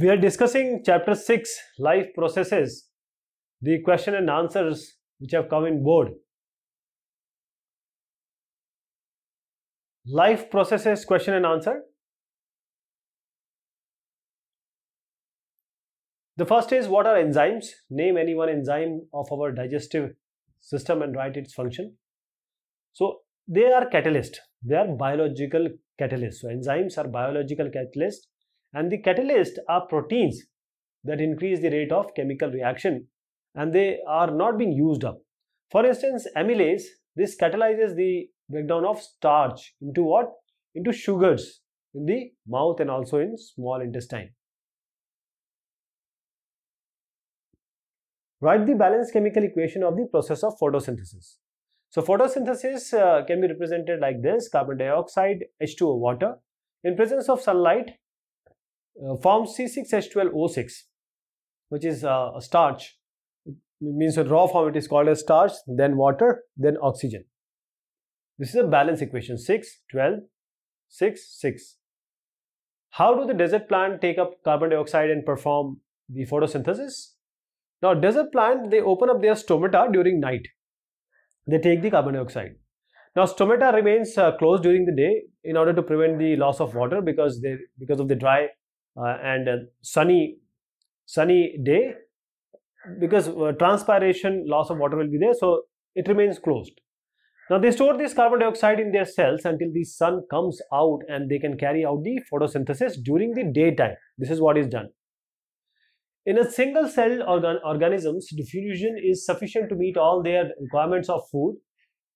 We are discussing chapter 6 life processes, the question and answers which have come in board. Life processes question and answer. The first is what are enzymes? Name any one enzyme of our digestive system and write its function. So they are catalyst. They are biological catalysts. So enzymes are biological catalysts and the catalysts are proteins that increase the rate of chemical reaction and they are not being used up. For instance, amylase, this catalyzes the breakdown of starch into what? Into sugars in the mouth and also in small intestine. Write the balanced chemical equation of the process of photosynthesis. So photosynthesis uh, can be represented like this, carbon dioxide, H2O water. In presence of sunlight, uh, forms C6H12O6, which is uh, a starch, it means a raw form it is called as starch, then water, then oxygen. This is a balance equation 6, 12, 6, 6. How do the desert plant take up carbon dioxide and perform the photosynthesis? Now, desert plant, they open up their stomata during night. They take the carbon dioxide. Now, stomata remains uh, closed during the day in order to prevent the loss of water because they because of the dry uh, and uh, sunny sunny day because uh, transpiration loss of water will be there so it remains closed now they store this carbon dioxide in their cells until the sun comes out and they can carry out the photosynthesis during the daytime this is what is done in a single cell organ organisms diffusion is sufficient to meet all their requirements of food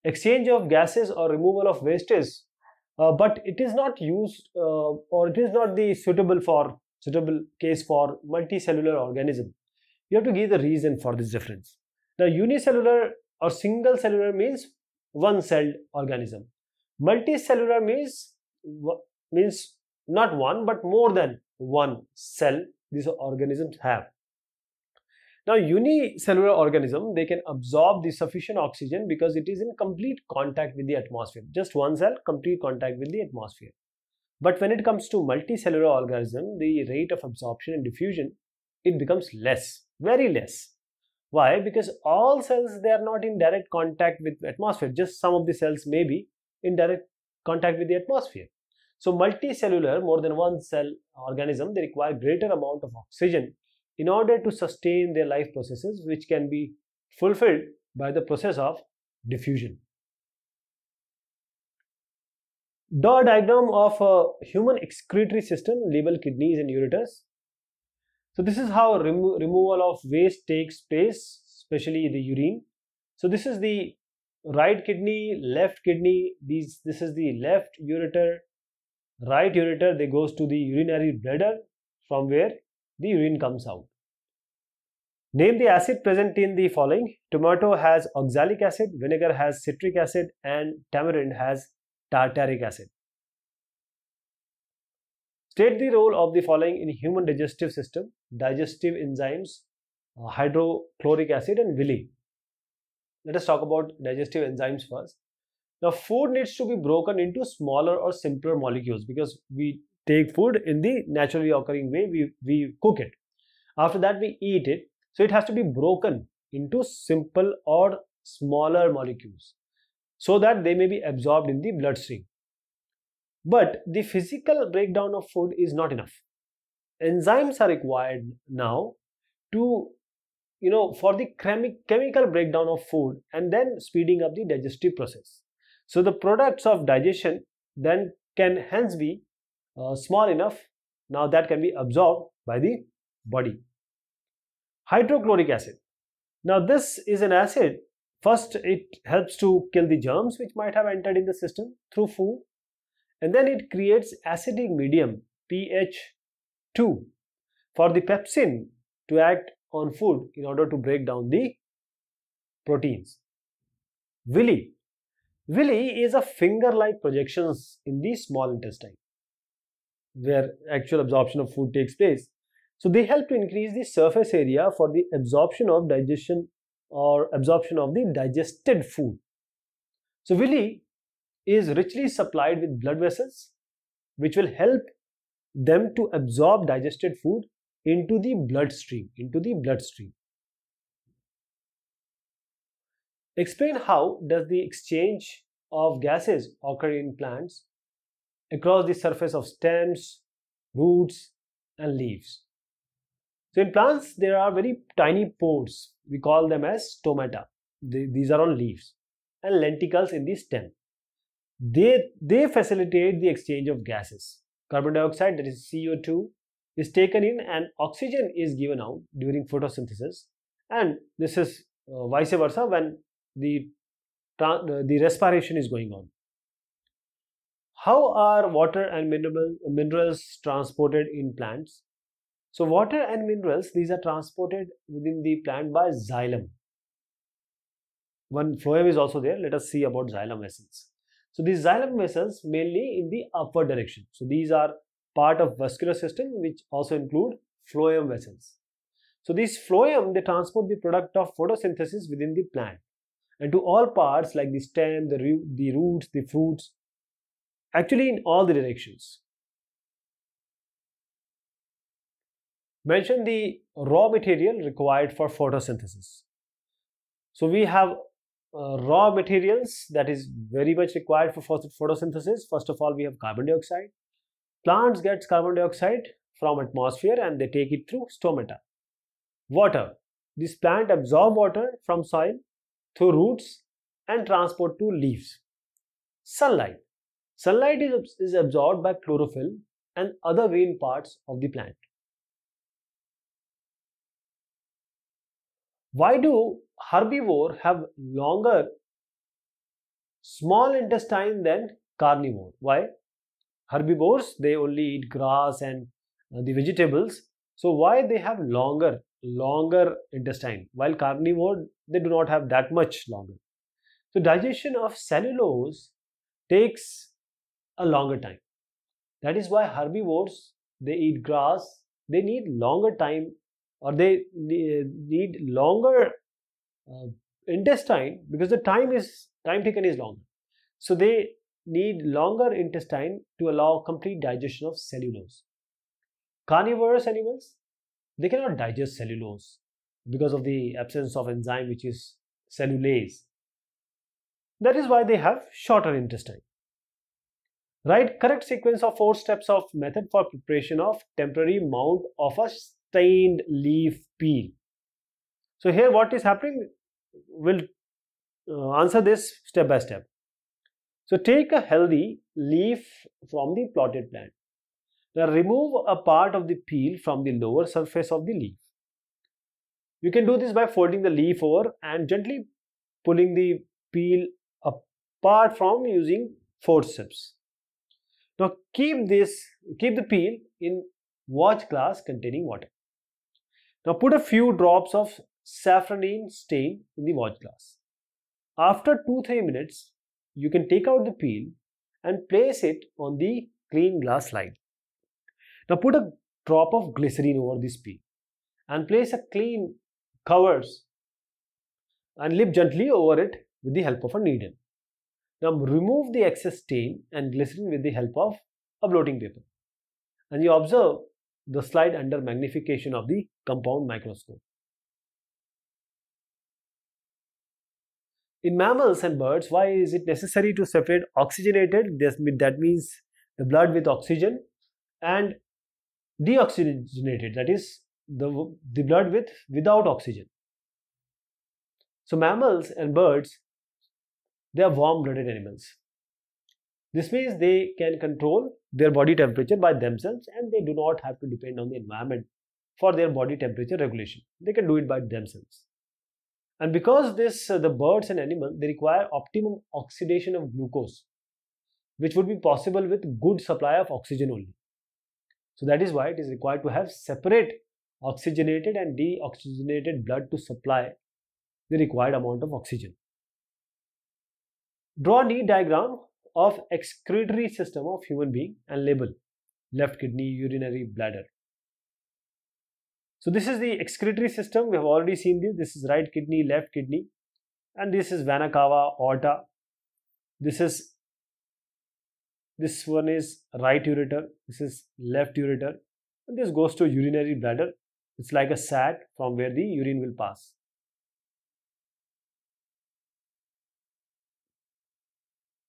exchange of gases or removal of wastes uh, but it is not used uh, or it is not the suitable for suitable case for multicellular organism. You have to give the reason for this difference. Now unicellular or single cellular means one celled organism. Multicellular means means not one but more than one cell these organisms have. Now, unicellular organism, they can absorb the sufficient oxygen because it is in complete contact with the atmosphere. Just one cell, complete contact with the atmosphere. But when it comes to multicellular organism, the rate of absorption and diffusion, it becomes less, very less. Why? Because all cells, they are not in direct contact with atmosphere. Just some of the cells may be in direct contact with the atmosphere. So multicellular, more than one cell organism, they require greater amount of oxygen in order to sustain their life processes, which can be fulfilled by the process of diffusion. The diagram of a human excretory system labeled kidneys and ureters. So this is how remo removal of waste takes place, especially the urine. So this is the right kidney, left kidney, these, this is the left ureter, right ureter, they goes to the urinary bladder from where the urine comes out. Name the acid present in the following. Tomato has oxalic acid, vinegar has citric acid, and tamarind has tartaric acid. State the role of the following in human digestive system, digestive enzymes, uh, hydrochloric acid and villi. Let us talk about digestive enzymes first. Now food needs to be broken into smaller or simpler molecules because we take food in the naturally occurring way we, we cook it. After that we eat it. So it has to be broken into simple or smaller molecules so that they may be absorbed in the bloodstream. But the physical breakdown of food is not enough. Enzymes are required now to, you know, for the chemi chemical breakdown of food and then speeding up the digestive process. So the products of digestion then can hence be uh, small enough now that can be absorbed by the body. Hydrochloric acid. Now this is an acid. First it helps to kill the germs which might have entered in the system through food and then it creates acidic medium pH 2 for the pepsin to act on food in order to break down the proteins. Villi. Villi is a finger-like projections in the small intestine where actual absorption of food takes place. So they help to increase the surface area for the absorption of digestion or absorption of the digested food. So villi is richly supplied with blood vessels which will help them to absorb digested food into the bloodstream, into the bloodstream. Explain how does the exchange of gases occur in plants across the surface of stems, roots, and leaves. So in plants, there are very tiny pores. We call them as stomata. these are on leaves and lenticels in the stem. They, they facilitate the exchange of gases. Carbon dioxide, that is CO2, is taken in and oxygen is given out during photosynthesis. And this is uh, vice versa when the, the respiration is going on. How are water and mineral, minerals transported in plants? So water and minerals, these are transported within the plant by xylem. One phloem is also there. Let us see about xylem vessels. So these xylem vessels mainly in the upward direction. So these are part of vascular system which also include phloem vessels. So these phloem, they transport the product of photosynthesis within the plant and to all parts like the stem, the, the roots, the fruits actually in all the directions. Mention the raw material required for photosynthesis. So we have uh, raw materials that is very much required for photosynthesis. First of all, we have carbon dioxide. Plants gets carbon dioxide from atmosphere and they take it through stomata. Water. This plant absorb water from soil through roots and transport to leaves. Sunlight. Sunlight is, is absorbed by chlorophyll and other green parts of the plant. Why do herbivore have longer small intestine than carnivore? Why? Herbivores, they only eat grass and uh, the vegetables. So why they have longer, longer intestine? While carnivore, they do not have that much longer. So digestion of cellulose takes a longer time. That is why herbivores, they eat grass, they need longer time or they need longer uh, intestine because the time is time taken is long. So they need longer intestine to allow complete digestion of cellulose. Carnivorous animals, they cannot digest cellulose because of the absence of enzyme which is cellulase. That is why they have shorter intestine. Write correct sequence of four steps of method for preparation of temporary mount of a stained leaf peel. So here what is happening, we'll uh, answer this step by step. So take a healthy leaf from the plotted plant. Now remove a part of the peel from the lower surface of the leaf. You can do this by folding the leaf over and gently pulling the peel apart from using forceps. Now keep this, keep the peel in watch glass containing water. Now put a few drops of saffronine stain in the watch glass. After 2-3 minutes, you can take out the peel and place it on the clean glass slide. Now put a drop of glycerine over this peel and place a clean covers and lip gently over it with the help of a needle. Now remove the excess stain and glycerin with the help of a bloating paper. And you observe the slide under magnification of the compound microscope. In mammals and birds, why is it necessary to separate oxygenated, that means the blood with oxygen, and deoxygenated, that is the, the blood with without oxygen. So mammals and birds they are warm-blooded animals. This means they can control their body temperature by themselves and they do not have to depend on the environment for their body temperature regulation. They can do it by themselves. And because this, uh, the birds and animals, they require optimum oxidation of glucose, which would be possible with good supply of oxygen only. So that is why it is required to have separate oxygenated and deoxygenated blood to supply the required amount of oxygen. Draw a neat diagram of excretory system of human being and label left kidney, urinary, bladder. So this is the excretory system. We have already seen this. This is right kidney, left kidney, and this is vena cava, aorta. This is this one is right ureter. This is left ureter, and this goes to urinary bladder. It's like a sac from where the urine will pass.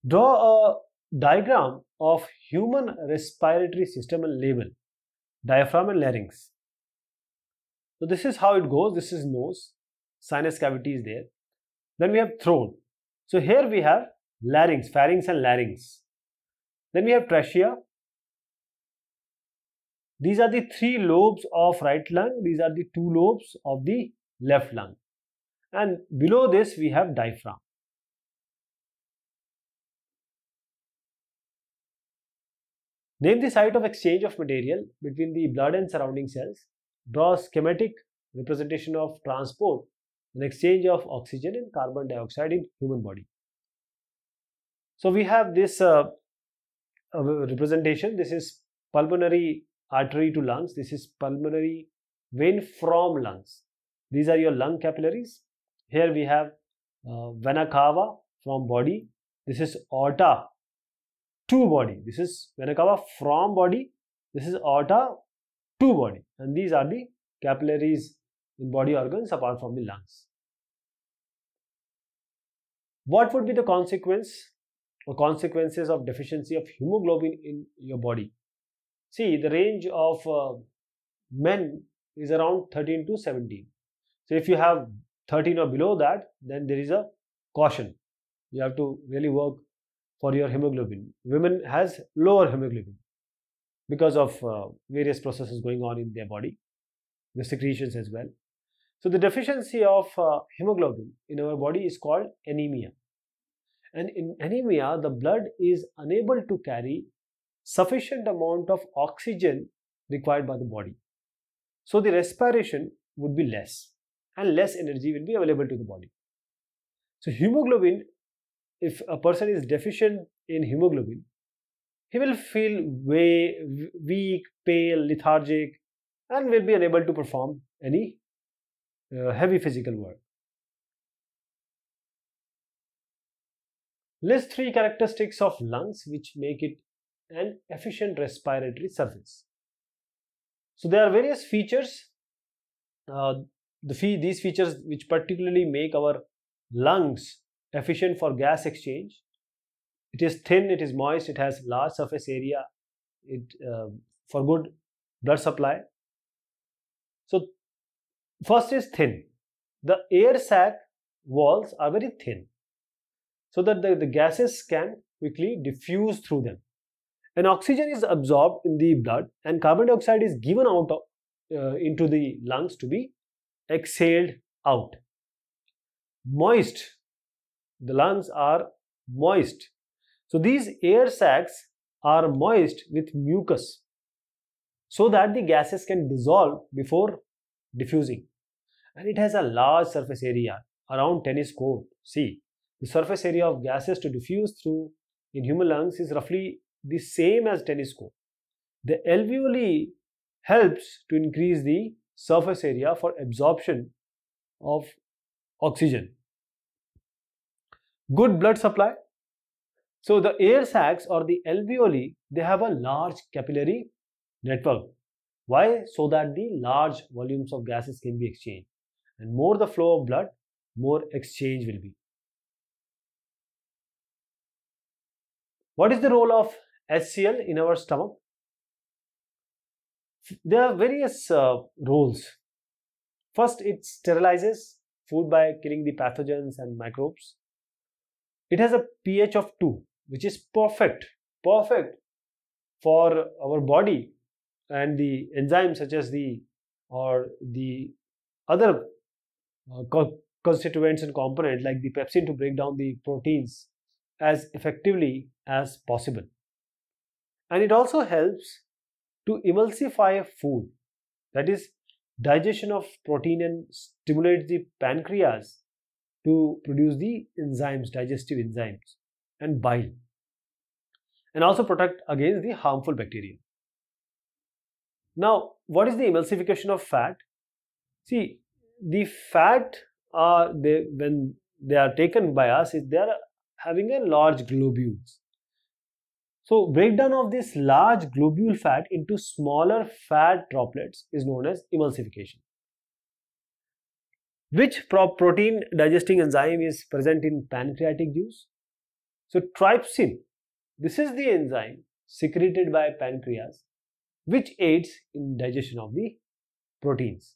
Draw a diagram of human respiratory system and label, diaphragm and larynx. So this is how it goes. This is nose, sinus cavity is there. Then we have throat. So here we have larynx, pharynx and larynx. Then we have trachea. These are the three lobes of right lung. These are the two lobes of the left lung. And below this we have diaphragm. Name the site of exchange of material between the blood and surrounding cells. Draw a schematic representation of transport and exchange of oxygen and carbon dioxide in human body. So we have this uh, uh, representation. This is pulmonary artery to lungs. This is pulmonary vein from lungs. These are your lung capillaries. Here we have uh, vena cava from body. This is aorta to body. This is Venakava from body. This is aorta to body. And these are the capillaries in body organs apart from the lungs. What would be the consequence or consequences of deficiency of hemoglobin in your body? See, the range of uh, men is around 13 to 17. So if you have 13 or below that, then there is a caution. You have to really work for your hemoglobin. Women has lower hemoglobin because of uh, various processes going on in their body, the secretions as well. So the deficiency of uh, hemoglobin in our body is called anemia. And in anemia, the blood is unable to carry sufficient amount of oxygen required by the body. So the respiration would be less and less energy will be available to the body. So hemoglobin if a person is deficient in hemoglobin, he will feel way weak, pale, lethargic, and will be unable to perform any uh, heavy physical work. List three characteristics of lungs which make it an efficient respiratory surface. So there are various features. Uh, the fee these features which particularly make our lungs efficient for gas exchange. It is thin, it is moist, it has large surface area it, uh, for good blood supply. So, first is thin. The air sac walls are very thin so that the, the gases can quickly diffuse through them. And oxygen is absorbed in the blood and carbon dioxide is given out of, uh, into the lungs to be exhaled out. Moist the lungs are moist. So these air sacs are moist with mucus so that the gases can dissolve before diffusing. And it has a large surface area around tennis court. See, the surface area of gases to diffuse through in human lungs is roughly the same as tennis court. The alveoli helps to increase the surface area for absorption of oxygen good blood supply. So the air sacs or the alveoli, they have a large capillary network. Why? So that the large volumes of gases can be exchanged. And more the flow of blood, more exchange will be. What is the role of HCl in our stomach? There are various uh, roles. First, it sterilizes food by killing the pathogens and microbes. It has a pH of 2, which is perfect, perfect for our body and the enzymes such as the or the other uh, constituents and components like the pepsin to break down the proteins as effectively as possible. And it also helps to emulsify food, that is, digestion of protein and stimulates the pancreas to produce the enzymes, digestive enzymes and bile and also protect against the harmful bacteria. Now, what is the emulsification of fat? See, the fat are they when they are taken by us is they are having a large globules. So, breakdown of this large globule fat into smaller fat droplets is known as emulsification. Which protein digesting enzyme is present in pancreatic juice? So trypsin, this is the enzyme secreted by pancreas which aids in digestion of the proteins.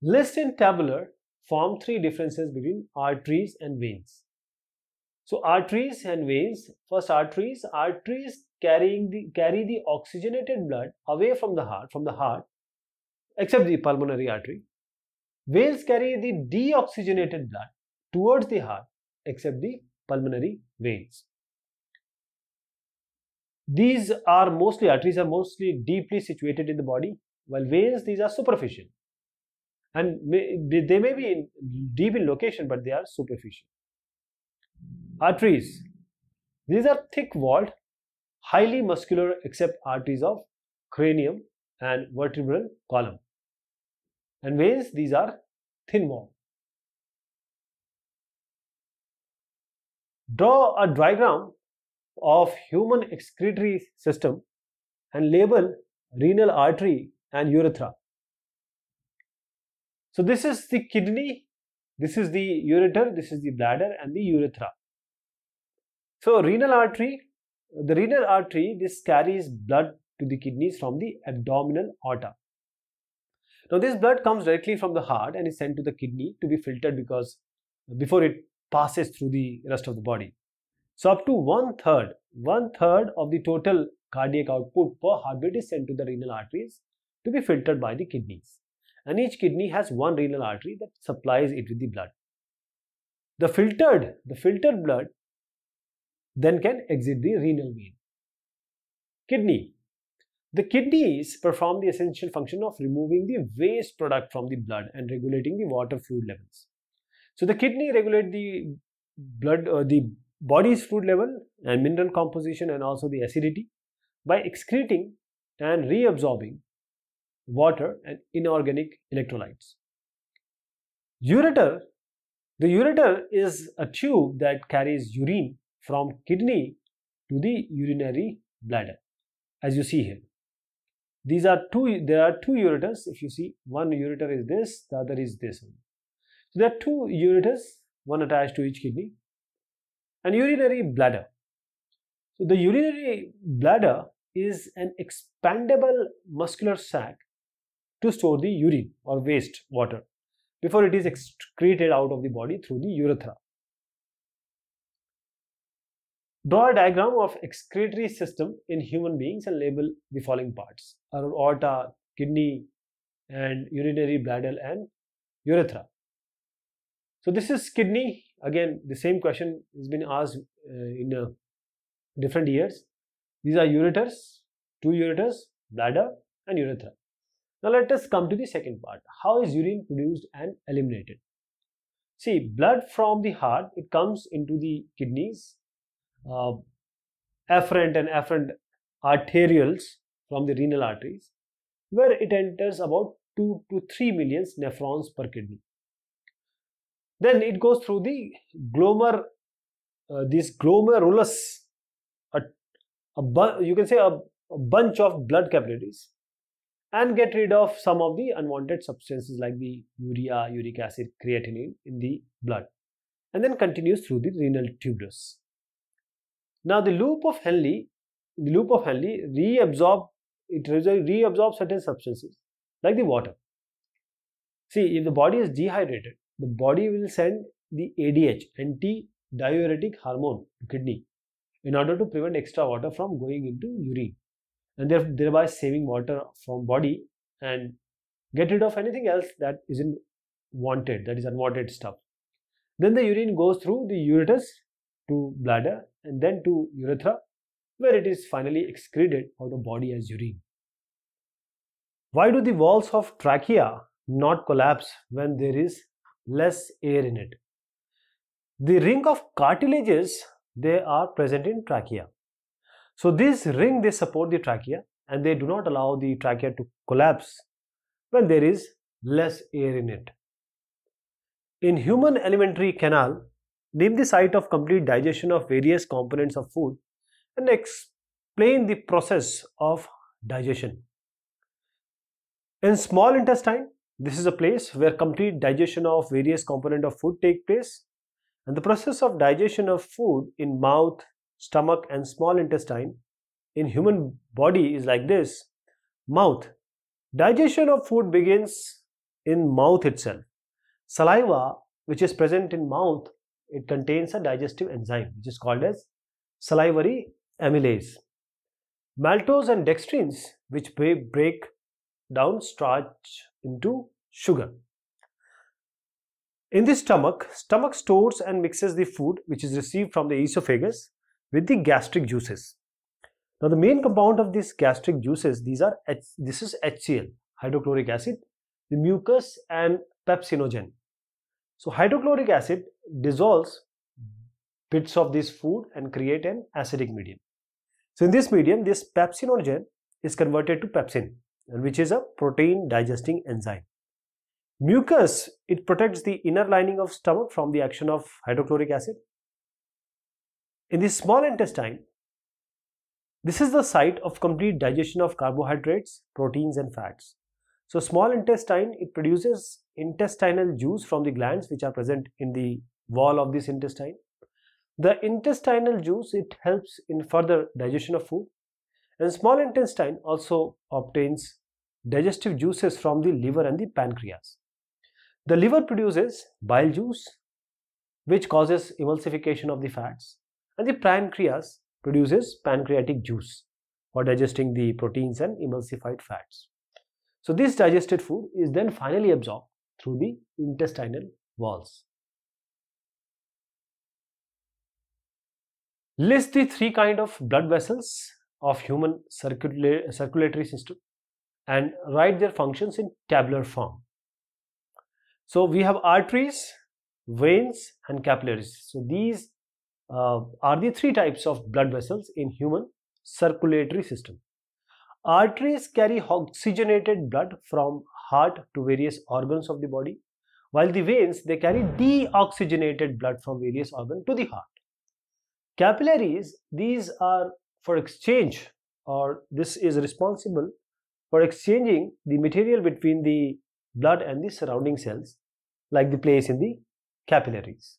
List in tabular form three differences between arteries and veins. So arteries and veins, first arteries, arteries carrying the, carry the oxygenated blood away from the heart, from the heart except the pulmonary artery. Veins carry the deoxygenated blood towards the heart except the pulmonary veins. These are mostly, arteries are mostly deeply situated in the body while veins, these are superficial and may, they may be in, deep in location but they are superficial. Arteries, these are thick walled, highly muscular except arteries of cranium and vertebral column and veins, these are thin wall. Draw a diagram of human excretory system and label renal artery and urethra. So this is the kidney, this is the ureter, this is the bladder and the urethra. So renal artery, the renal artery, this carries blood to the kidneys from the abdominal aorta. Now this blood comes directly from the heart and is sent to the kidney to be filtered because before it passes through the rest of the body. So up to one third, one third of the total cardiac output per heartbeat is sent to the renal arteries to be filtered by the kidneys. And each kidney has one renal artery that supplies it with the blood. The filtered, the filtered blood then can exit the renal vein. Kidney the kidneys perform the essential function of removing the waste product from the blood and regulating the water fluid levels. So the kidney regulate the blood uh, the body's fluid level and mineral composition and also the acidity by excreting and reabsorbing water and inorganic electrolytes. Ureter the ureter is a tube that carries urine from kidney to the urinary bladder as you see here. These are two, there are two ureters. If you see, one ureter is this, the other is this. So there are two ureters, one attached to each kidney, and urinary bladder. So the urinary bladder is an expandable muscular sac to store the urine or waste water before it is excreted out of the body through the urethra. Draw a diagram of excretory system in human beings and label the following parts our aorta, kidney, and urinary bladder and urethra. So this is kidney. Again, the same question has been asked uh, in uh, different years. These are ureters, two ureters, bladder and urethra. Now let us come to the second part. How is urine produced and eliminated? See, blood from the heart, it comes into the kidneys uh, afferent and efferent arterioles from the renal arteries, where it enters about 2 to 3 million nephrons per kidney. Then it goes through the glomer, uh, this glomerulus, a, a you can say a, a bunch of blood capillaries, and get rid of some of the unwanted substances like the urea, uric acid, creatinine in the blood, and then continues through the renal tubules. Now the loop of Henle, the loop of Henle reabsorb, it reabsorbs certain substances like the water. See, if the body is dehydrated, the body will send the ADH, anti-diuretic hormone, to kidney in order to prevent extra water from going into urine and thereby saving water from body and get rid of anything else that isn't wanted, that is unwanted stuff. Then the urine goes through the ureters to bladder and then to urethra where it is finally excreted out of body as urine. Why do the walls of trachea not collapse when there is less air in it? The ring of cartilages they are present in trachea. So this ring they support the trachea and they do not allow the trachea to collapse when there is less air in it. In human alimentary canal, name the site of complete digestion of various components of food and explain the process of digestion. In small intestine, this is a place where complete digestion of various component of food take place and the process of digestion of food in mouth, stomach and small intestine in human body is like this. Mouth. Digestion of food begins in mouth itself. Saliva which is present in mouth it contains a digestive enzyme which is called as salivary amylase. Maltose and dextrins which break down starch into sugar. In the stomach, stomach stores and mixes the food which is received from the esophagus with the gastric juices. Now the main compound of these gastric juices, these are this is HCl, hydrochloric acid, the mucus and pepsinogen. So hydrochloric acid dissolves mm-hmm. bits of this food and create an acidic medium. So in this medium, this pepsinogen is converted to pepsin, which is a protein digesting enzyme. Mucus, it protects the inner lining of stomach from the action of hydrochloric acid. In the small intestine, this is the site of complete digestion of carbohydrates, proteins and fats. So small intestine, it produces intestinal juice from the glands which are present in the wall of this intestine. The intestinal juice, it helps in further digestion of food. And small intestine also obtains digestive juices from the liver and the pancreas. The liver produces bile juice, which causes emulsification of the fats. And the pancreas produces pancreatic juice for digesting the proteins and emulsified fats. So this digested food is then finally absorbed through the intestinal walls. List the three kind of blood vessels of human circula circulatory system and write their functions in tabular form. So we have arteries, veins and capillaries. So these uh, are the three types of blood vessels in human circulatory system. Arteries carry oxygenated blood from heart to various organs of the body while the veins they carry deoxygenated blood from various organs to the heart. Capillaries, these are for exchange or this is responsible for exchanging the material between the blood and the surrounding cells like the place in the capillaries.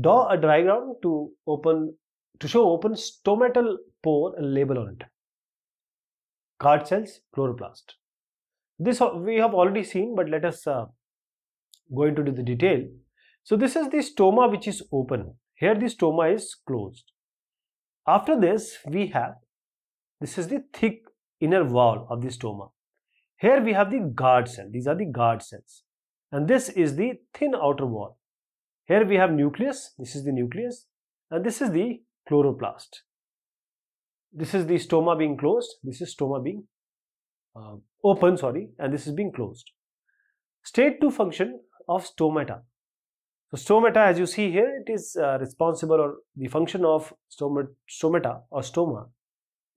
Draw a diagram to open to show open stomatal pore and label on it. Card cells, chloroplast. This we have already seen but let us uh, go into the detail. So this is the stoma which is open. Here the stoma is closed. After this we have, this is the thick inner wall of the stoma. Here we have the guard cell. These are the guard cells. And this is the thin outer wall. Here we have nucleus. This is the nucleus. And this is the chloroplast. This is the stoma being closed. This is stoma being uh, open, sorry. And this is being closed. State 2 function of stomata. So stomata, as you see here, it is uh, responsible or the function of stomata or stoma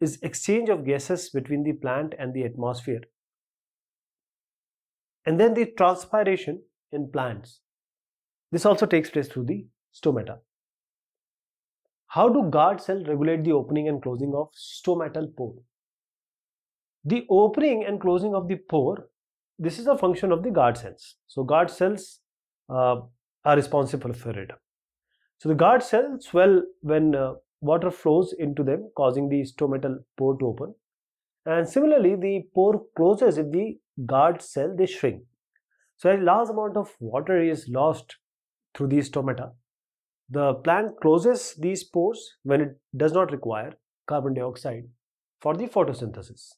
is exchange of gases between the plant and the atmosphere. And then the transpiration in plants. This also takes place through the stomata. How do guard cells regulate the opening and closing of stomatal pore? The opening and closing of the pore, this is a function of the guard cells. So guard cells uh, are responsible for it. So the guard cells swell when uh, water flows into them causing the stomatal pore to open and similarly the pore closes if the guard cell they shrink. So a large amount of water is lost through the stomata. The plant closes these pores when it does not require carbon dioxide for the photosynthesis.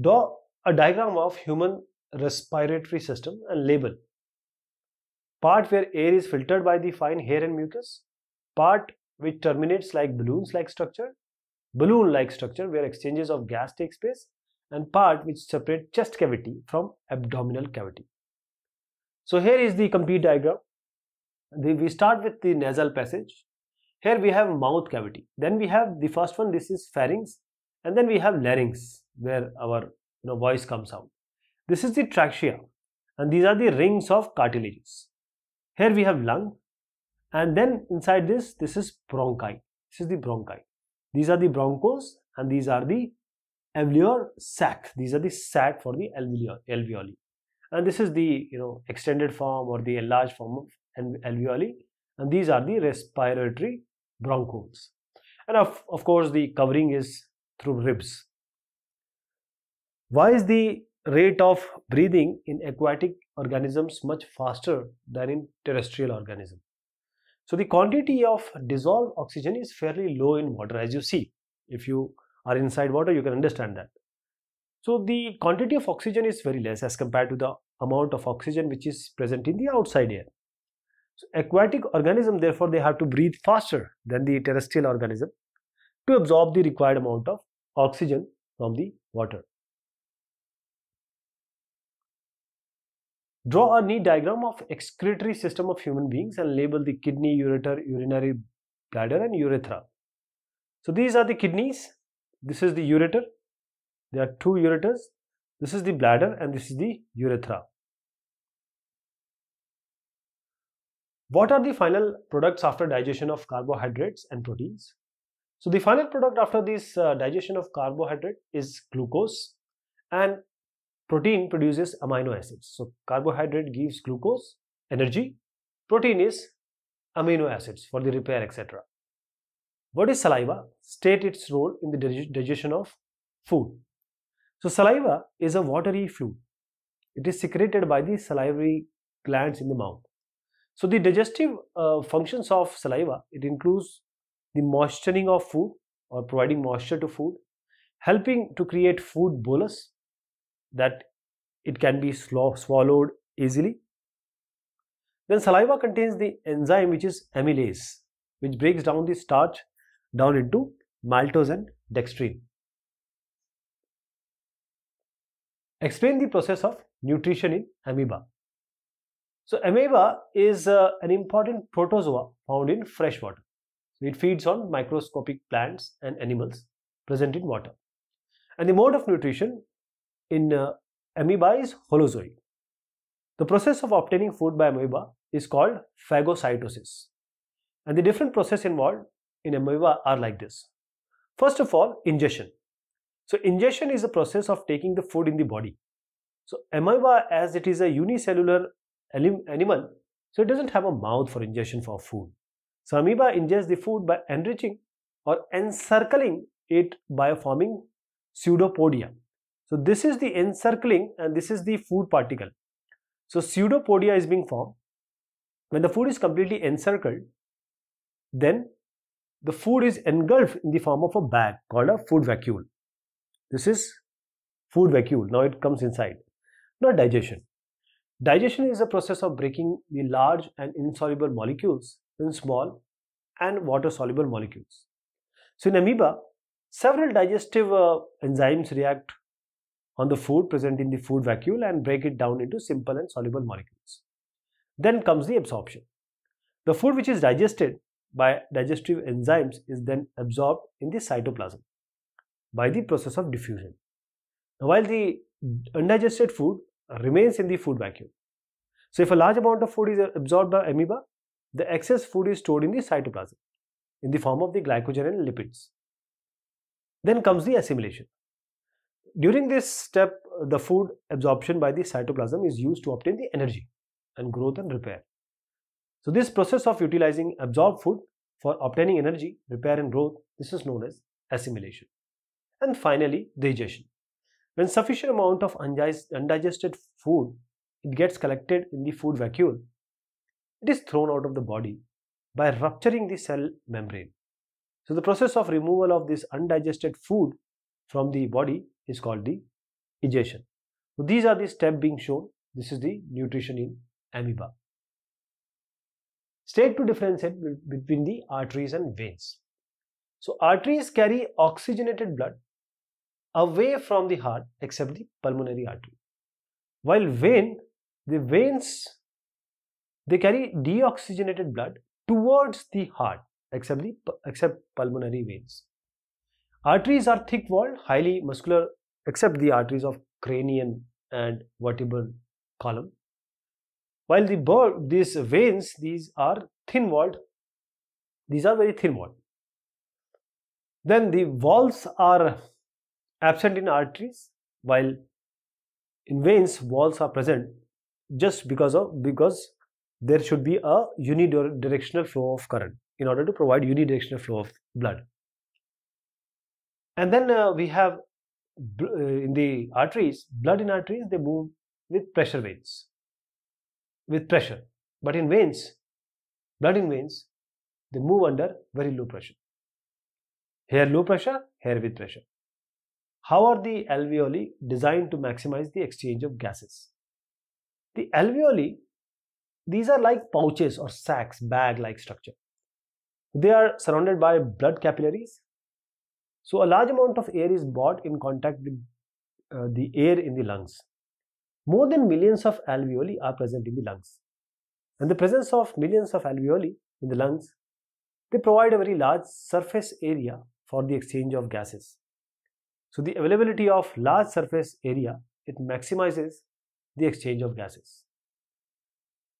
Draw a diagram of human respiratory system and label. Part where air is filtered by the fine hair and mucus. Part which terminates like balloons-like structure, balloon-like structure where exchanges of gas take place, and part which separate chest cavity from abdominal cavity. So here is the complete diagram. we start with the nasal passage. Here we have mouth cavity. Then we have the first one, this is pharynx, and then we have larynx, where our you know, voice comes out. This is the trachea and these are the rings of cartilages. Here we have lung and then inside this, this is bronchi. This is the bronchi. These are the bronchos and these are the alveolar sac. These are the sac for the alveoli. And this is the you know extended form or the enlarged form of alveoli. And these are the respiratory bronchioles. And of, of course, the covering is through ribs. Why is the rate of breathing in aquatic organisms much faster than in terrestrial organism. So the quantity of dissolved oxygen is fairly low in water as you see. If you are inside water, you can understand that. So the quantity of oxygen is very less as compared to the amount of oxygen which is present in the outside air. So aquatic organism therefore they have to breathe faster than the terrestrial organism to absorb the required amount of oxygen from the water. Draw a neat diagram of excretory system of human beings and label the kidney, ureter, urinary bladder and urethra. So these are the kidneys, this is the ureter, there are two ureters, this is the bladder and this is the urethra. What are the final products after digestion of carbohydrates and proteins? So the final product after this uh, digestion of carbohydrate is glucose and Protein produces amino acids. So carbohydrate gives glucose, energy. Protein is amino acids for the repair, etc. What is saliva? State its role in the digestion of food. So saliva is a watery fluid. It is secreted by the salivary glands in the mouth. So the digestive uh, functions of saliva, it includes the moisturing of food or providing moisture to food, helping to create food bolus, that it can be swallowed easily. Then saliva contains the enzyme which is amylase, which breaks down the starch down into maltose and dextrin. Explain the process of nutrition in amoeba. So amoeba is uh, an important protozoa found in fresh water. it feeds on microscopic plants and animals present in water. And the mode of nutrition in uh, amoeba is holozoic. The process of obtaining food by amoeba is called phagocytosis. And the different process involved in amoeba are like this. First of all, ingestion. So ingestion is the process of taking the food in the body. So amoeba as it is a unicellular animal, so it doesn't have a mouth for ingestion for food. So amoeba ingests the food by enriching or encircling it by forming pseudopodia. So this is the encircling and this is the food particle. So pseudopodia is being formed. When the food is completely encircled, then the food is engulfed in the form of a bag called a food vacuole. This is food vacuole. Now it comes inside. Now digestion. Digestion is a process of breaking the large and insoluble molecules in small and water soluble molecules. So in amoeba, several digestive uh, enzymes react on the food present in the food vacuole and break it down into simple and soluble molecules. Then comes the absorption. The food which is digested by digestive enzymes is then absorbed in the cytoplasm by the process of diffusion. Now, while the undigested food remains in the food vacuole. So, if a large amount of food is absorbed by amoeba, the excess food is stored in the cytoplasm in the form of the glycogen and lipids. Then comes the assimilation. During this step, the food absorption by the cytoplasm is used to obtain the energy and growth and repair. So this process of utilizing absorbed food for obtaining energy, repair and growth, this is known as assimilation. And finally, digestion. When sufficient amount of undigested food, it gets collected in the food vacuole, it is thrown out of the body by rupturing the cell membrane. So the process of removal of this undigested food from the body is called the ejection. So these are the steps being shown. This is the nutrition in amoeba. State to differentiate between the arteries and veins. So arteries carry oxygenated blood away from the heart except the pulmonary artery. While vein, the veins, they carry deoxygenated blood towards the heart except the except pulmonary veins. Arteries are thick-walled, highly muscular, except the arteries of cranium and vertebral column. While the these veins, these are thin-walled, these are very thin-walled. Then the walls are absent in arteries, while in veins, walls are present just because of because there should be a unidirectional flow of current in order to provide unidirectional flow of blood. And then uh, we have uh, in the arteries, blood in arteries, they move with pressure veins, with pressure. But in veins, blood in veins, they move under very low pressure. Here low pressure, here with pressure. How are the alveoli designed to maximize the exchange of gases? The alveoli, these are like pouches or sacs, bag-like structure. They are surrounded by blood capillaries so a large amount of air is brought in contact with uh, the air in the lungs. More than millions of alveoli are present in the lungs. And the presence of millions of alveoli in the lungs, they provide a very large surface area for the exchange of gases. So the availability of large surface area, it maximizes the exchange of gases.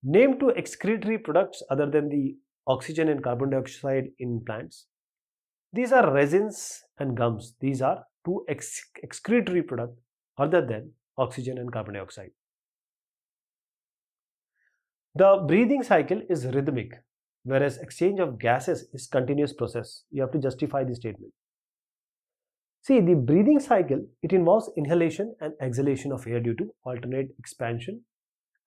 Name two excretory products other than the oxygen and carbon dioxide in plants. These are resins and gums. These are two excretory products other than oxygen and carbon dioxide. The breathing cycle is rhythmic, whereas exchange of gases is continuous process. You have to justify the statement. See, the breathing cycle, it involves inhalation and exhalation of air due to alternate expansion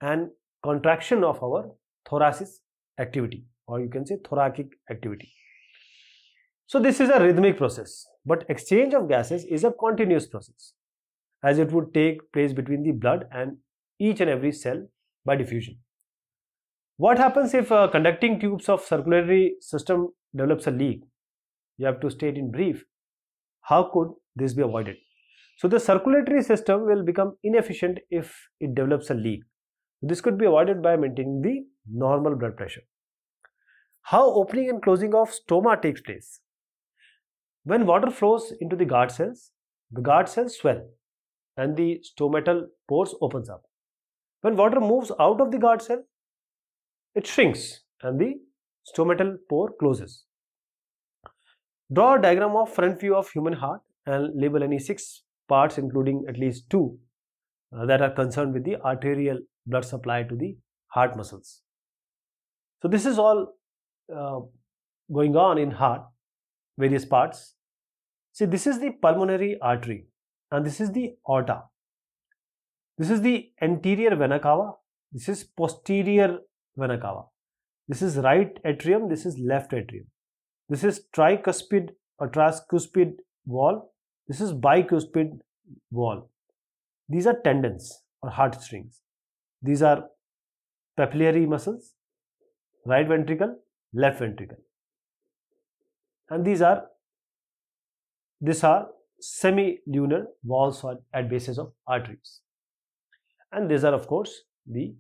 and contraction of our thoracic activity or you can say thoracic activity. So this is a rhythmic process, but exchange of gases is a continuous process as it would take place between the blood and each and every cell by diffusion. What happens if uh, conducting tubes of circulatory system develops a leak? You have to state in brief, how could this be avoided? So the circulatory system will become inefficient if it develops a leak. This could be avoided by maintaining the normal blood pressure. How opening and closing of stoma takes place? When water flows into the guard cells, the guard cells swell and the stomatal pores opens up. When water moves out of the guard cell, it shrinks and the stomatal pore closes. Draw a diagram of front view of human heart and label any six parts including at least two uh, that are concerned with the arterial blood supply to the heart muscles. So this is all uh, going on in heart, various parts See, this is the pulmonary artery and this is the aorta. This is the anterior vena cava. This is posterior vena cava. This is right atrium. This is left atrium. This is tricuspid or transcuspid wall. This is bicuspid wall. These are tendons or heartstrings. These are papillary muscles, right ventricle, left ventricle. And these are these are semilunar walls at bases of arteries. And these are of course the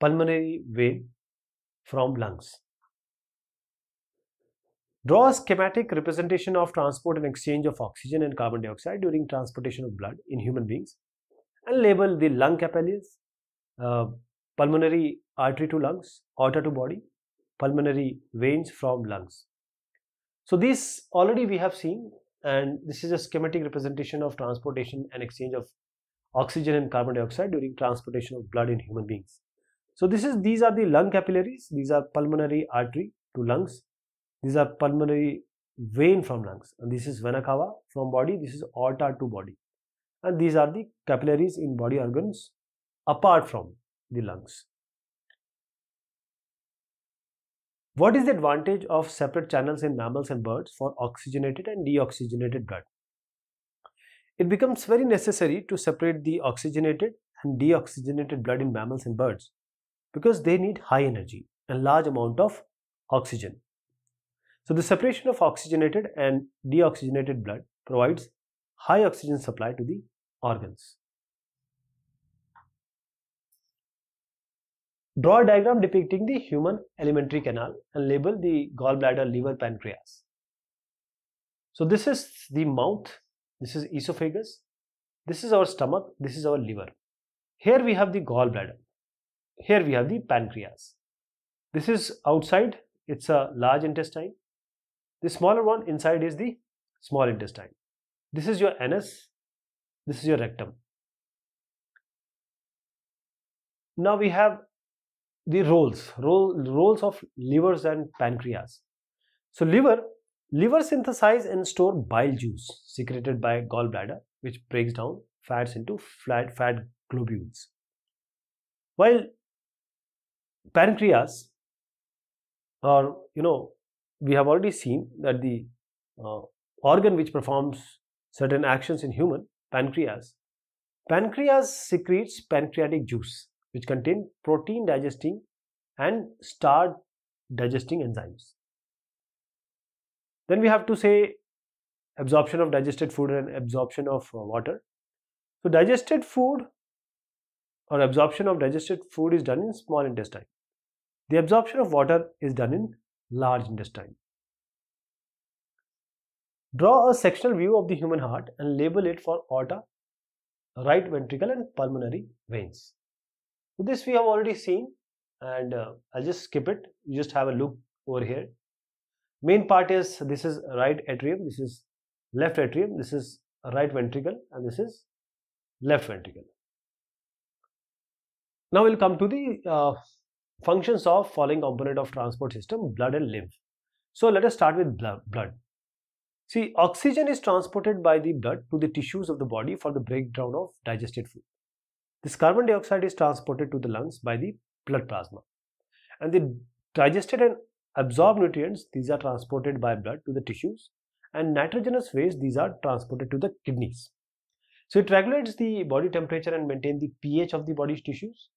pulmonary vein from lungs. Draw a schematic representation of transport and exchange of oxygen and carbon dioxide during transportation of blood in human beings and label the lung capillaries, uh, pulmonary artery to lungs, aorta to body, pulmonary veins from lungs. So these already we have seen and this is a schematic representation of transportation and exchange of oxygen and carbon dioxide during transportation of blood in human beings. So this is these are the lung capillaries, these are pulmonary artery to lungs, these are pulmonary vein from lungs and this is vena cava from body, this is aorta to body and these are the capillaries in body organs apart from the lungs. What is the advantage of separate channels in mammals and birds for oxygenated and deoxygenated blood? It becomes very necessary to separate the oxygenated and deoxygenated blood in mammals and birds because they need high energy and large amount of oxygen. So the separation of oxygenated and deoxygenated blood provides high oxygen supply to the organs. Draw a diagram depicting the human alimentary canal and label the gallbladder, liver, pancreas. So this is the mouth, this is esophagus, this is our stomach, this is our liver. Here we have the gallbladder, here we have the pancreas. This is outside, it's a large intestine. The smaller one inside is the small intestine. This is your anus, this is your rectum. Now we have the roles, role, roles of livers and pancreas. So liver, liver synthesize and store bile juice secreted by gallbladder which breaks down fats into flat fat globules. While pancreas or you know we have already seen that the uh, organ which performs certain actions in human pancreas pancreas secretes pancreatic juice which contain protein digesting and starch digesting enzymes. Then we have to say absorption of digested food and absorption of uh, water. So digested food or absorption of digested food is done in small intestine. The absorption of water is done in large intestine. Draw a sectional view of the human heart and label it for aorta, right ventricle and pulmonary veins. So this we have already seen and uh, I'll just skip it. You just have a look over here. Main part is this is right atrium, this is left atrium, this is right ventricle and this is left ventricle. Now we'll come to the uh, functions of following component of transport system blood and lymph. So let us start with blood. See oxygen is transported by the blood to the tissues of the body for the breakdown of digested food. This carbon dioxide is transported to the lungs by the blood plasma. And the digested and absorbed nutrients, these are transported by blood to the tissues. And nitrogenous waste, these are transported to the kidneys. So it regulates the body temperature and maintains the pH of the body's tissues.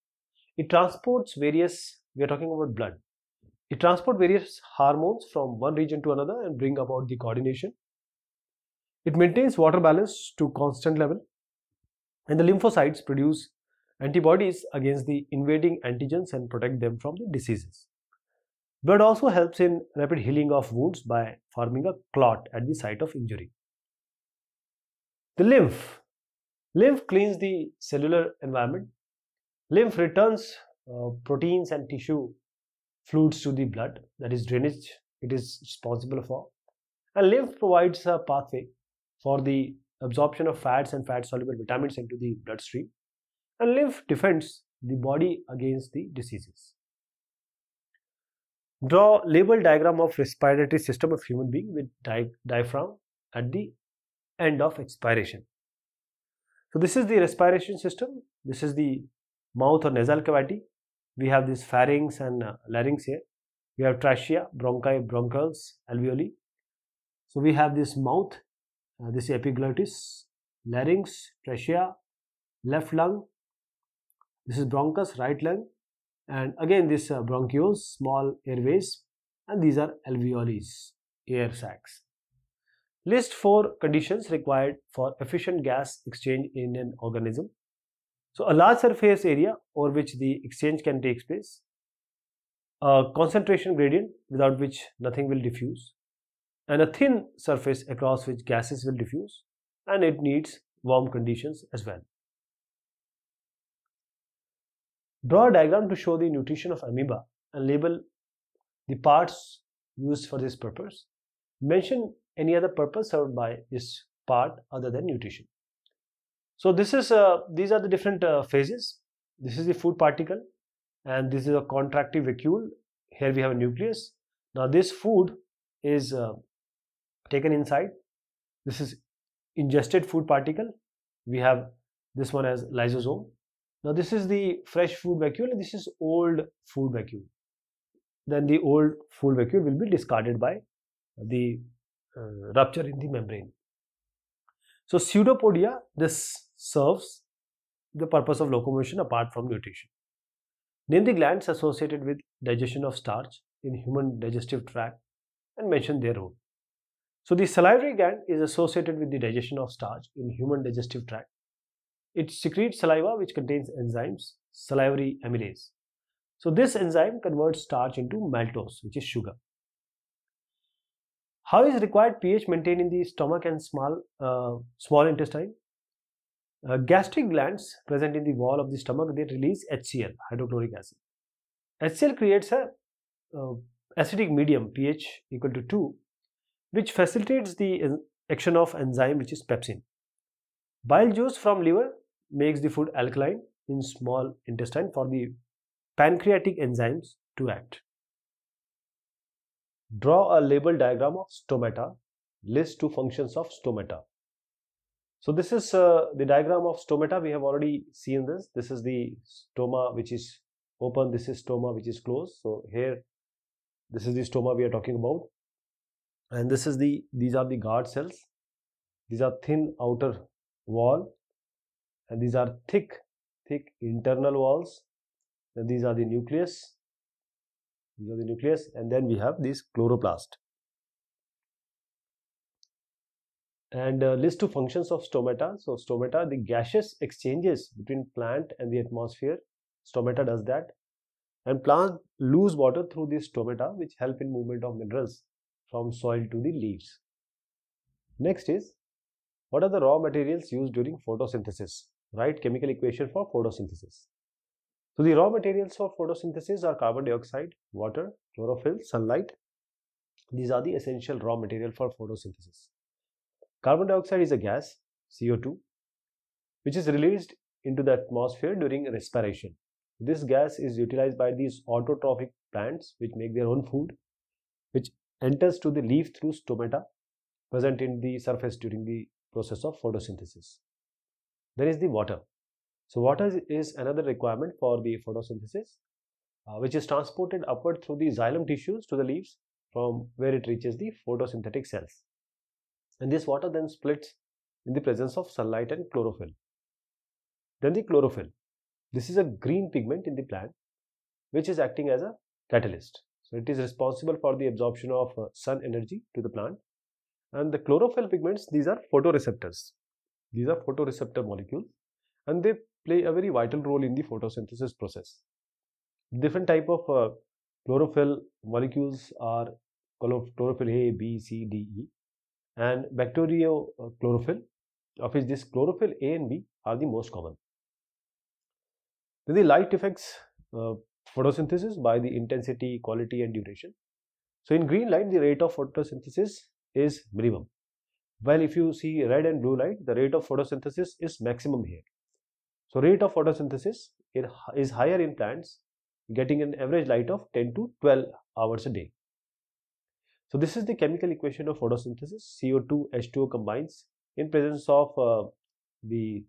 It transports various, we are talking about blood. It transports various hormones from one region to another and bring about the coordination. It maintains water balance to constant level. And the lymphocytes produce antibodies against the invading antigens and protect them from the diseases. Blood also helps in rapid healing of wounds by forming a clot at the site of injury. The lymph. Lymph cleans the cellular environment. Lymph returns uh, proteins and tissue fluids to the blood, that is drainage, it is responsible for. And lymph provides a pathway for the absorption of fats and fat soluble vitamins into the bloodstream and lymph defends the body against the diseases. Draw label diagram of respiratory system of human being with di diaphragm at the end of expiration. So this is the respiration system, this is the mouth or nasal cavity, we have this pharynx and uh, larynx here, we have trachea, bronchi, bronchals, alveoli. So we have this mouth uh, this epiglottis, larynx, trachea, left lung, this is bronchus, right lung, and again this uh, bronchioles, small airways, and these are alveoli, air sacs. List four conditions required for efficient gas exchange in an organism. So a large surface area over which the exchange can take place, a concentration gradient without which nothing will diffuse, and a thin surface across which gases will diffuse and it needs warm conditions as well. Draw a diagram to show the nutrition of amoeba and label the parts used for this purpose. Mention any other purpose served by this part other than nutrition. So this is uh, these are the different uh, phases. This is the food particle and this is a contractive vacuole. Here we have a nucleus. Now this food is uh, taken inside. This is ingested food particle. We have this one as lysosome. Now this is the fresh food vacuole. This is old food vacuole. Then the old food vacuole will be discarded by the uh, rupture in the membrane. So pseudopodia, this serves the purpose of locomotion apart from nutrition. the glands associated with digestion of starch in human digestive tract and mention their role. So the salivary gland is associated with the digestion of starch in human digestive tract. It secretes saliva which contains enzymes salivary amylase. So this enzyme converts starch into maltose which is sugar. How is required pH maintained in the stomach and small, uh, small intestine? Uh, gastric glands present in the wall of the stomach they release HCl hydrochloric acid. HCl creates a uh, acidic medium pH equal to 2 which facilitates the action of enzyme which is pepsin. Bile juice from liver makes the food alkaline in small intestine for the pancreatic enzymes to act. Draw a label diagram of stomata, list two functions of stomata. So this is uh, the diagram of stomata, we have already seen this. This is the stoma which is open, this is stoma which is closed. So here, this is the stoma we are talking about and this is the these are the guard cells these are thin outer wall and these are thick thick internal walls then these are the nucleus these are the nucleus and then we have this chloroplast and uh, list of functions of stomata so stomata the gaseous exchanges between plant and the atmosphere stomata does that and plants lose water through these stomata which help in movement of minerals from soil to the leaves. Next is, what are the raw materials used during photosynthesis? Write chemical equation for photosynthesis. So the raw materials for photosynthesis are carbon dioxide, water, chlorophyll, sunlight. These are the essential raw material for photosynthesis. Carbon dioxide is a gas, CO2, which is released into the atmosphere during respiration. This gas is utilized by these autotrophic plants which make their own food, which enters to the leaf through stomata present in the surface during the process of photosynthesis. There is the water. So water is another requirement for the photosynthesis uh, which is transported upward through the xylem tissues to the leaves from where it reaches the photosynthetic cells. And this water then splits in the presence of sunlight and chlorophyll. Then the chlorophyll. This is a green pigment in the plant which is acting as a catalyst. So it is responsible for the absorption of uh, sun energy to the plant. And the chlorophyll pigments, these are photoreceptors. These are photoreceptor molecules and they play a very vital role in the photosynthesis process. Different type of uh, chlorophyll molecules are chlorophyll A, B, C, D, E and bacterial uh, chlorophyll of which this chlorophyll A and B are the most common. Then the light effects uh, photosynthesis by the intensity, quality and duration. So in green light, the rate of photosynthesis is minimum. While if you see red and blue light, the rate of photosynthesis is maximum here. So rate of photosynthesis is higher in plants getting an average light of 10 to 12 hours a day. So this is the chemical equation of photosynthesis. CO2, H2O combines in presence of uh, the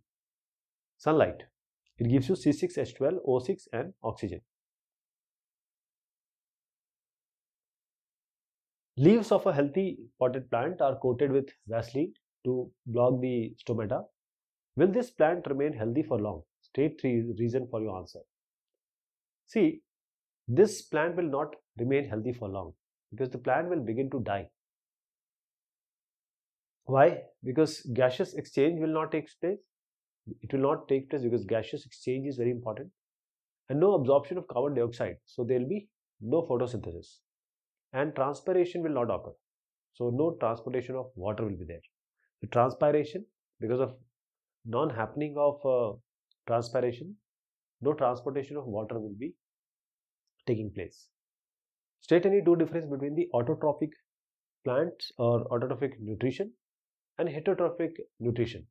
sunlight. It gives you C6H12, O6 and oxygen. Leaves of a healthy potted plant are coated with Vaseline to block the stomata. Will this plant remain healthy for long? State three reason for your answer. See, this plant will not remain healthy for long because the plant will begin to die. Why? Because gaseous exchange will not take place. It will not take place because gaseous exchange is very important. And no absorption of carbon dioxide. So there will be no photosynthesis and transpiration will not occur. So no transportation of water will be there. So transpiration, because of non-happening of uh, transpiration, no transportation of water will be taking place. State any two difference between the autotrophic plants or autotrophic nutrition and heterotrophic nutrition.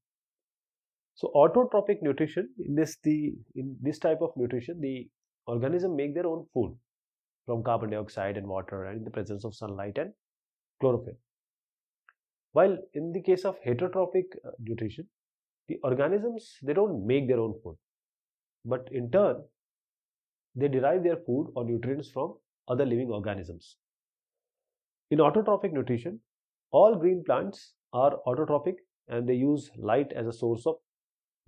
So autotrophic nutrition, in this the in this type of nutrition, the organism make their own food from carbon dioxide and water and in the presence of sunlight and chlorophyll. While in the case of heterotrophic uh, nutrition, the organisms, they don't make their own food. But in turn, they derive their food or nutrients from other living organisms. In autotrophic nutrition, all green plants are autotrophic and they use light as a source of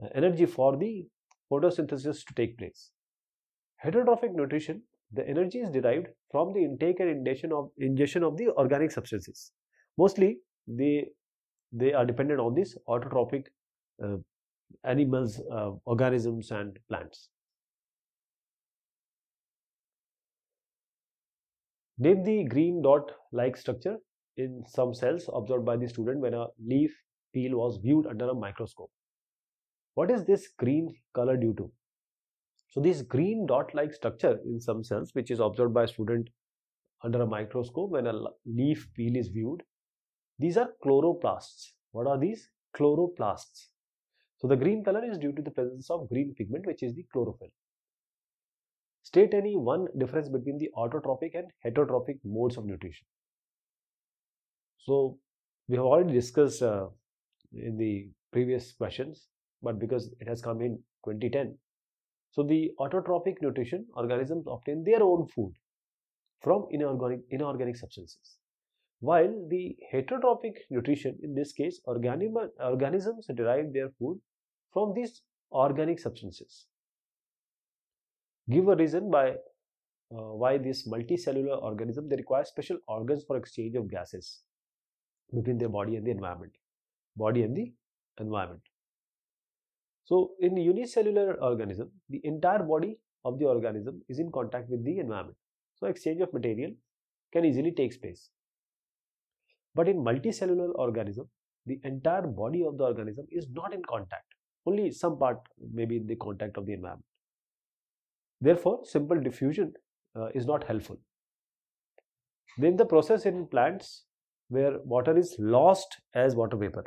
uh, energy for the photosynthesis to take place. Heterotrophic nutrition the energy is derived from the intake and ingestion of, ingestion of the organic substances. Mostly they, they are dependent on these autotrophic uh, animals, uh, organisms and plants. Name the green dot like structure in some cells observed by the student when a leaf peel was viewed under a microscope. What is this green color due to? So this green dot-like structure in some sense, which is observed by a student under a microscope when a leaf peel is viewed, these are chloroplasts. What are these? Chloroplasts. So the green color is due to the presence of green pigment, which is the chlorophyll. State any one difference between the autotrophic and heterotrophic modes of nutrition. So we have already discussed uh, in the previous questions, but because it has come in 2010, so the autotrophic nutrition organisms obtain their own food from inorganic, inorganic substances. While the heterotrophic nutrition, in this case, organisms derive their food from these organic substances. Give a reason by uh, why this multicellular organism, they require special organs for exchange of gases between their body and the environment. Body and the environment. So in unicellular organism, the entire body of the organism is in contact with the environment. So exchange of material can easily take space. But in multicellular organism, the entire body of the organism is not in contact. Only some part may be in the contact of the environment. Therefore, simple diffusion uh, is not helpful. Then the process in plants where water is lost as water vapor.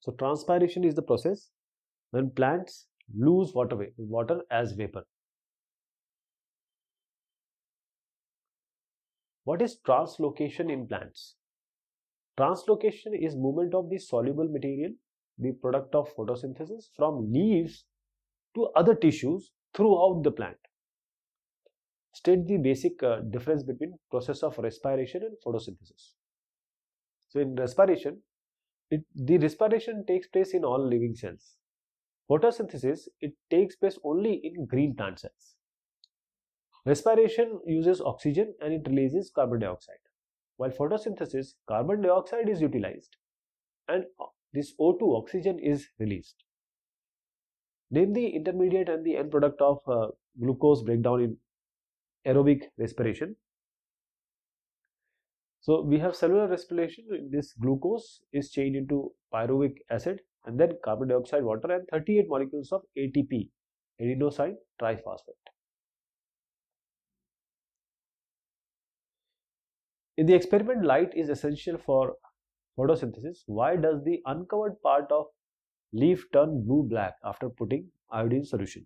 So transpiration is the process when plants lose water, water as vapor. What is translocation in plants? Translocation is movement of the soluble material, the product of photosynthesis from leaves to other tissues throughout the plant. State the basic uh, difference between process of respiration and photosynthesis. So in respiration, it, the respiration takes place in all living cells Photosynthesis, it takes place only in green plant cells. Respiration uses oxygen and it releases carbon dioxide. While photosynthesis, carbon dioxide is utilized and this O2 oxygen is released. Name the intermediate and the end product of uh, glucose breakdown in aerobic respiration. So we have cellular respiration, this glucose is changed into pyruvic acid and then carbon dioxide, water and 38 molecules of ATP, adenosine triphosphate. In the experiment, light is essential for photosynthesis. Why does the uncovered part of leaf turn blue-black after putting iodine solution?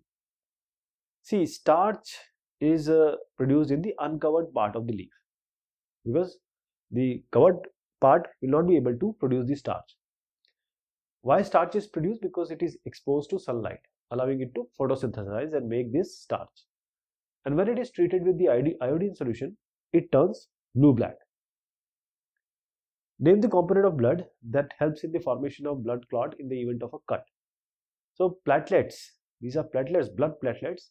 See, starch is uh, produced in the uncovered part of the leaf because the covered part will not be able to produce the starch. Why starch is produced? Because it is exposed to sunlight, allowing it to photosynthesize and make this starch. And when it is treated with the iodine solution, it turns blue-black. Name the component of blood that helps in the formation of blood clot in the event of a cut. So platelets, these are platelets, blood platelets,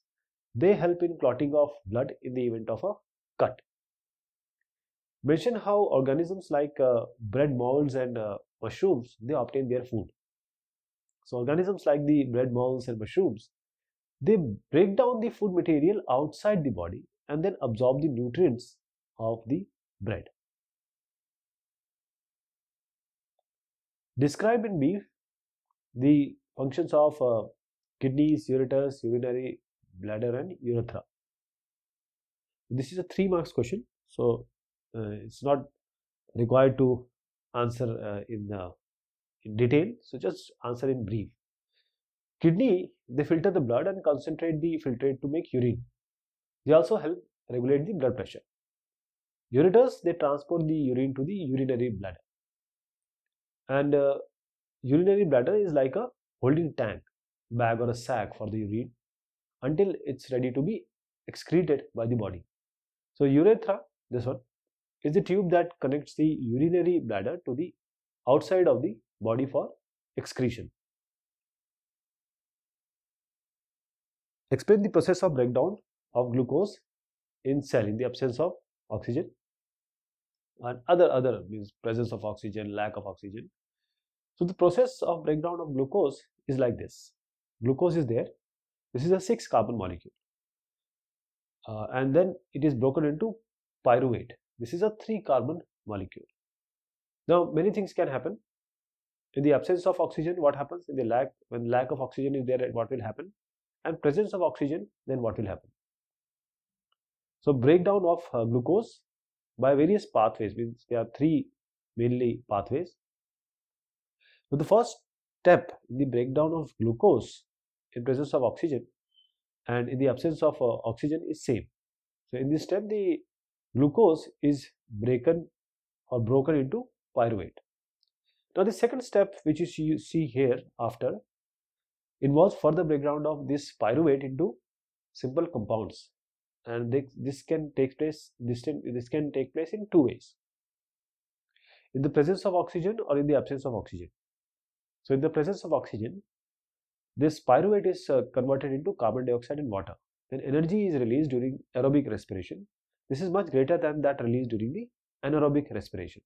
they help in clotting of blood in the event of a cut. Mention how organisms like uh, bread molds and uh, mushrooms, they obtain their food. So organisms like the bread molds and mushrooms, they break down the food material outside the body and then absorb the nutrients of the bread. Describe in brief the functions of uh, kidneys, ureters, urinary bladder and urethra. This is a 3 marks question. So, uh, it's not required to answer uh, in the in detail, so just answer in brief. Kidney, they filter the blood and concentrate the filtrate to make urine. They also help regulate the blood pressure. Ureters, they transport the urine to the urinary bladder. And uh, urinary bladder is like a holding tank, bag or a sack for the urine until it's ready to be excreted by the body. So urethra, this one, is the tube that connects the urinary bladder to the outside of the body for excretion. Explain the process of breakdown of glucose in cell in the absence of oxygen and other other means presence of oxygen, lack of oxygen. So the process of breakdown of glucose is like this. Glucose is there. This is a six carbon molecule. Uh, and then it is broken into pyruvate. This is a three carbon molecule. Now many things can happen in the absence of oxygen what happens in the lack when lack of oxygen is there what will happen and presence of oxygen then what will happen so breakdown of uh, glucose by various pathways means there are three mainly pathways so the first step in the breakdown of glucose in presence of oxygen and in the absence of uh, oxygen is same so in this step the glucose is broken or broken into pyruvate now the second step which you see here after involves further breakdown of this pyruvate into simple compounds and they, this can take place this, this can take place in two ways in the presence of oxygen or in the absence of oxygen so in the presence of oxygen this pyruvate is uh, converted into carbon dioxide and water then energy is released during aerobic respiration this is much greater than that released during the anaerobic respiration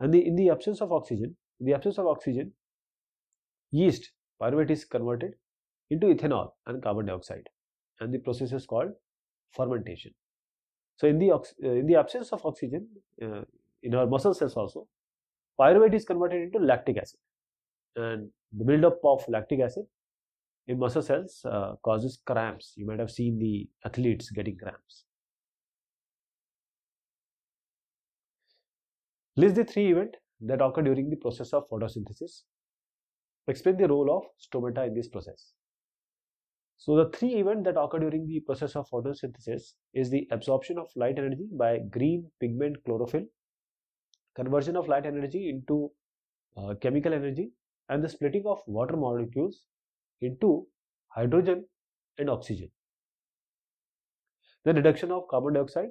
and the, in the absence of oxygen, in the absence of oxygen, yeast pyruvate is converted into ethanol and carbon dioxide and the process is called fermentation. So, in the, uh, in the absence of oxygen uh, in our muscle cells also, pyruvate is converted into lactic acid and the buildup of lactic acid in muscle cells uh, causes cramps. You might have seen the athletes getting cramps. List the three events that occur during the process of photosynthesis. Explain the role of stomata in this process. So the three events that occur during the process of photosynthesis is the absorption of light energy by green pigment chlorophyll, conversion of light energy into uh, chemical energy and the splitting of water molecules into hydrogen and oxygen. The reduction of carbon dioxide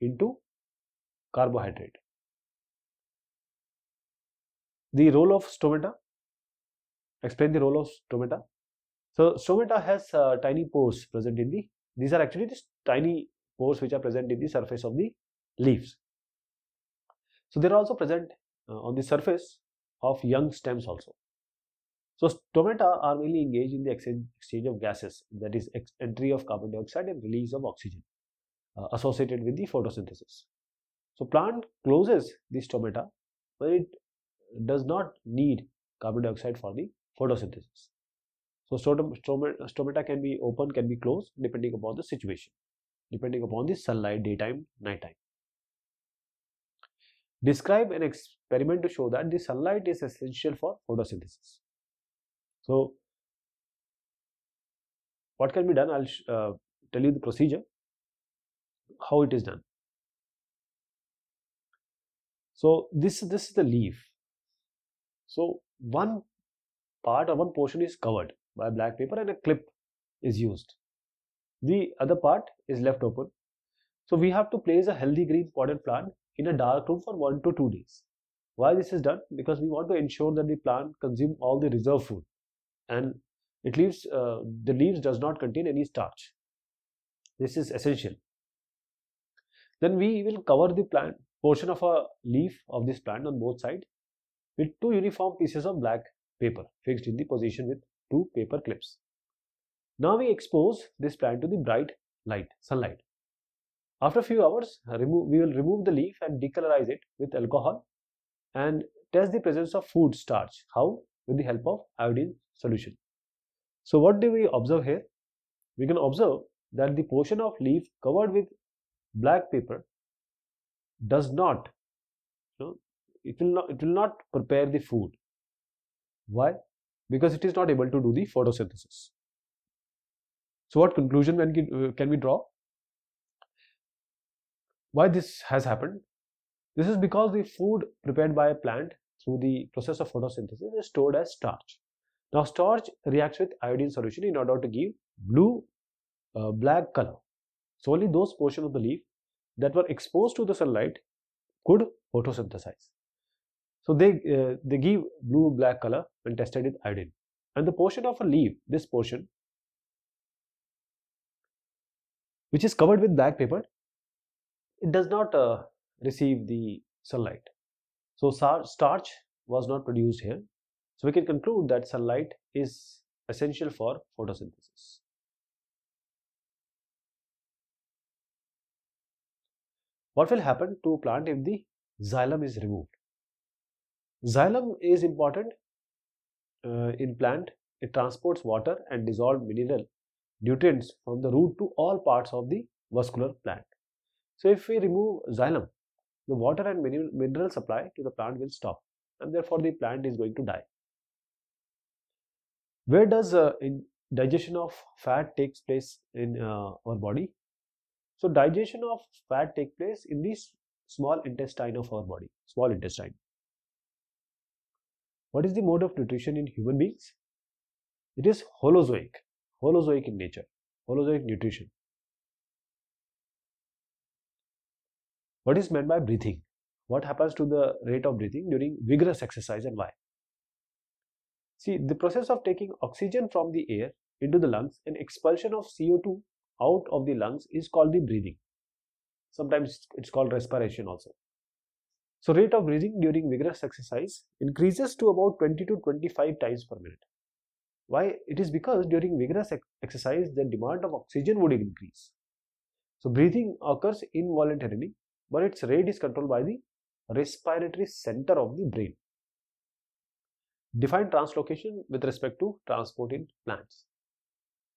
into carbohydrate the role of stomata explain the role of stomata so stomata has uh, tiny pores present in the these are actually just tiny pores which are present in the surface of the leaves so they are also present uh, on the surface of young stems also so stomata are mainly engaged in the exchange of gases that is entry of carbon dioxide and release of oxygen uh, associated with the photosynthesis so plant closes the stomata when it does not need carbon dioxide for the photosynthesis. So stoma stomata can be open, can be closed depending upon the situation, depending upon the sunlight, daytime, nighttime. Describe an experiment to show that the sunlight is essential for photosynthesis. So what can be done? I'll uh, tell you the procedure, how it is done. So this, this is the leaf so one part or one portion is covered by black paper and a clip is used. The other part is left open. So we have to place a healthy green potted plant in a dark room for 1 to 2 days. Why this is done? Because we want to ensure that the plant consumes all the reserve food and it leaves, uh, the leaves does not contain any starch. This is essential. Then we will cover the plant portion of a leaf of this plant on both sides with two uniform pieces of black paper fixed in the position with two paper clips. Now we expose this plant to the bright light, sunlight. After a few hours, remove, we will remove the leaf and decolorize it with alcohol and test the presence of food starch. How? With the help of iodine solution. So what do we observe here? We can observe that the portion of leaf covered with black paper does not it will not it will not prepare the food why because it is not able to do the photosynthesis so what conclusion can, uh, can we draw why this has happened this is because the food prepared by a plant through the process of photosynthesis is stored as starch now starch reacts with iodine solution in order to give blue uh, black color so only those portions of the leaf that were exposed to the sunlight could photosynthesize so they, uh, they give blue black color when tested with iodine. And the portion of a leaf, this portion, which is covered with black paper, it does not uh, receive the sunlight. So starch was not produced here. So we can conclude that sunlight is essential for photosynthesis. What will happen to plant if the xylem is removed? Xylem is important uh, in plant. It transports water and dissolved mineral nutrients from the root to all parts of the vascular plant. So if we remove xylem, the water and mineral supply to the plant will stop and therefore the plant is going to die. Where does uh, digestion of fat takes place in uh, our body? So digestion of fat takes place in the small intestine of our body, small intestine. What is the mode of nutrition in human beings? It is holozoic, holozoic in nature, holozoic nutrition. What is meant by breathing? What happens to the rate of breathing during vigorous exercise and why? See, the process of taking oxygen from the air into the lungs and expulsion of CO2 out of the lungs is called the breathing. Sometimes it's called respiration also. So rate of breathing during vigorous exercise increases to about 20 to 25 times per minute. Why? It is because during vigorous exercise the demand of oxygen would increase. So breathing occurs involuntarily but its rate is controlled by the respiratory center of the brain. Define translocation with respect to transport in plants.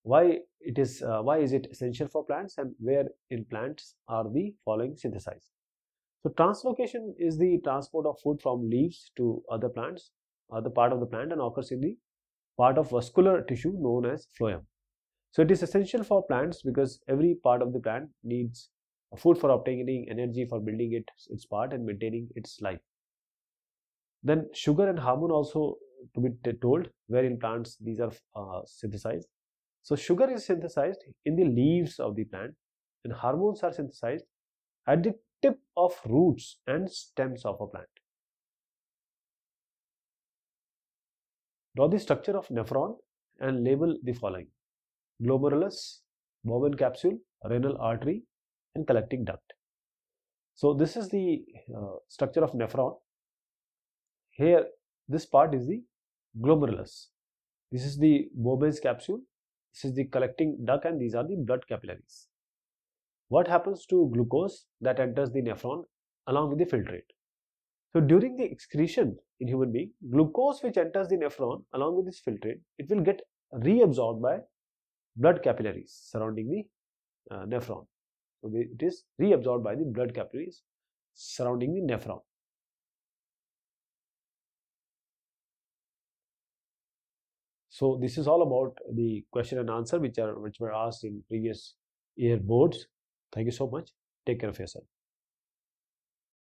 Why it is uh, why is it essential for plants and where in plants are the following synthesized? So translocation is the transport of food from leaves to other plants, other uh, part of the plant and occurs in the part of vascular tissue known as phloem. So it is essential for plants because every part of the plant needs food for obtaining energy for building its, its part and maintaining its life. Then sugar and hormone also to be told where in plants these are uh, synthesized. So sugar is synthesized in the leaves of the plant and hormones are synthesized at the tip of roots and stems of a plant. Draw the structure of nephron and label the following. Glomerulus, Bowman capsule, renal artery and collecting duct. So this is the uh, structure of nephron. Here this part is the glomerulus. This is the Bowman's capsule. This is the collecting duct and these are the blood capillaries what happens to glucose that enters the nephron along with the filtrate? So during the excretion in human being, glucose which enters the nephron along with this filtrate, it will get reabsorbed by blood capillaries surrounding the uh, nephron. So it is reabsorbed by the blood capillaries surrounding the nephron. So this is all about the question and answer which are which were asked in previous year boards. Thank you so much. Take care of yourself.